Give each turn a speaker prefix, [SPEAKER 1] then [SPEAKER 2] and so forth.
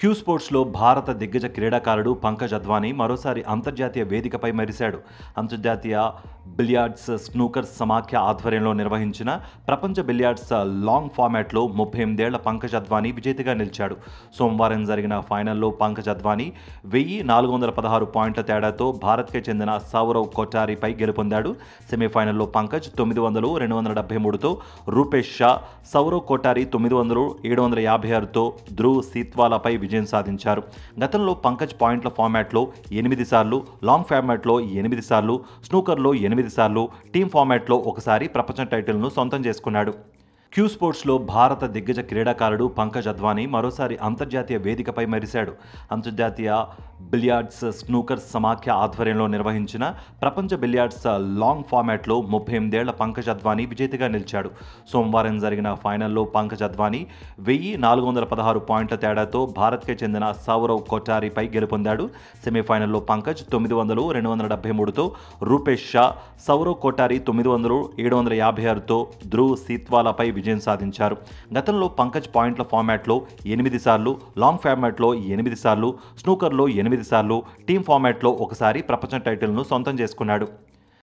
[SPEAKER 1] queue స్పోర్ట్స్లో భారత దిగ్గజ క్రీడాకారుడు పంకజ్ అద్వానీ మరోసారి అంతర్జాతీయ వేదికపై మెరిశాడు అంతర్జాతీయ బిలియార్డ్స్ స్నూకర్స్ సమాఖ్య ఆధ్వర్యంలో నిర్వహించిన ప్రపంచ బిలియార్డ్స్ లాంగ్ ఫార్మాట్లో ముప్పై ఎనిమిదేళ్ల పంకజ్ అద్వానీ విజేతగా నిలిచాడు సోమవారం జరిగిన ఫైనల్లో పంకజ్ అద్వానీ వెయ్యి నాలుగు వందల పదహారు పాయింట్ల తేడాతో భారత్కే చెందిన సౌరవ్ కొటారీపై గెలుపొందాడు సెమీఫైనల్లో పంకజ్ తొమ్మిది వందలు రెండు వందల డెబ్బై మూడుతో రూపేష్ షా సౌరవ్ కొటారీ తొమ్మిది వందలు ఏడు వందల యాభై ఆరుతో ధ్రువ్ సీత్వాలపై విజయం సాధించారు గతంలో పంకజ్ పాయింట్ల ఫార్మాట్లో ఎనిమిది సార్లు లాంగ్ ఫార్మాట్లో ఎనిమిది సార్లు స్నూకర్లో ఎనిమిది సార్లు టీమ్ ఫార్మాట్లో ఒకసారి ప్రపంచ టైటిల్ను సొంతం చేసుకున్నాడు క్యూ స్పోర్ట్స్లో భారత దిగ్గజ క్రీడాకారుడు పంకజ్ అద్వానీ మరోసారి అంతర్జాతీయ వేదికపై మెరిశాడు అంతర్జాతీయ బిలియార్డ్స్ స్నూకర్ సమాఖ్య ఆధ్వర్యంలో నిర్వహించిన ప్రపంచ బిలియార్డ్స్ లాంగ్ ఫార్మాట్లో ముప్పై ఎనిమిదేళ్ల పంకజ్ అద్వానీ విజేతగా నిలిచాడు సోమవారం జరిగిన ఫైనల్లో పంకజ్ అద్వానీ వెయ్యి నాలుగు వందల పదహారు పాయింట్ల తేడాతో భారత్కే చెందిన సౌరవ్ కొటారీపై గెలుపొందాడు సెమీఫైనల్లో పంకజ్ తొమ్మిది వందలు రెండు వందల డెబ్బై మూడుతో రూపేష్ షా సౌరవ్ కొటారి తొమ్మిది వందలు ఏడు వందల యాభై ఆరుతో ధ్రువ్ సీత్వాలాపై విజయం సాధించారు గతంలో పంకజ్ పాయింట్ల ఫార్మాట్లో ఎనిమిది సార్లు లాంగ్ ఫార్మాట్లో ఎనిమిది సార్లు స్నూకర్లో ఎనిమిది ఎనిమిది సార్లు టీం ఫార్మాట్లో ఒకసారి ప్రపంచ టైటిల్ను సొంతం చేసుకున్నాడు